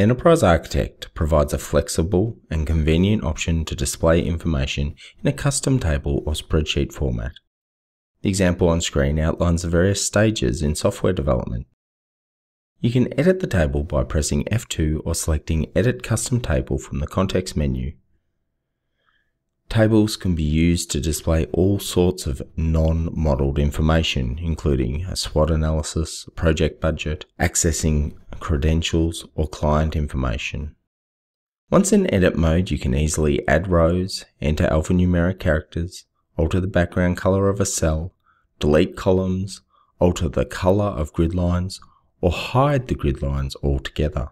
Enterprise Architect provides a flexible and convenient option to display information in a custom table or spreadsheet format. The example on screen outlines the various stages in software development. You can edit the table by pressing F2 or selecting Edit Custom Table from the context menu. Tables can be used to display all sorts of non-modelled information, including a SWOT analysis, project budget, accessing credentials or client information. Once in edit mode, you can easily add rows, enter alphanumeric characters, alter the background color of a cell, delete columns, alter the color of grid lines, or hide the grid lines altogether.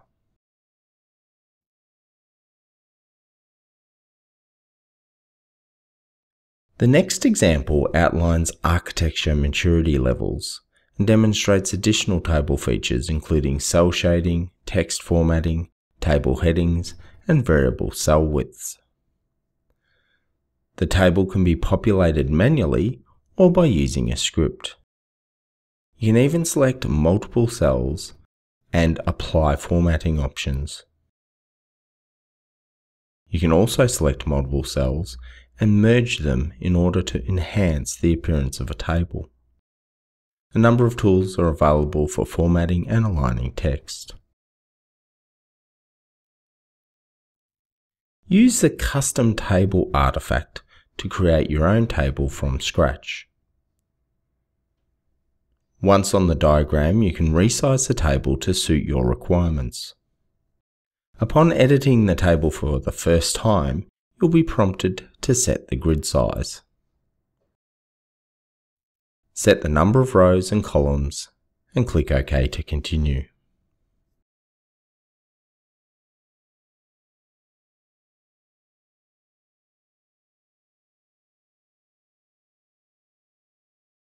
The next example outlines architecture maturity levels and demonstrates additional table features including cell shading, text formatting, table headings, and variable cell widths. The table can be populated manually or by using a script. You can even select multiple cells and apply formatting options. You can also select multiple cells and merge them in order to enhance the appearance of a table. A number of tools are available for formatting and aligning text. Use the custom table artifact to create your own table from scratch. Once on the diagram, you can resize the table to suit your requirements. Upon editing the table for the first time, you'll be prompted to set the grid size. Set the number of rows and columns and click OK to continue.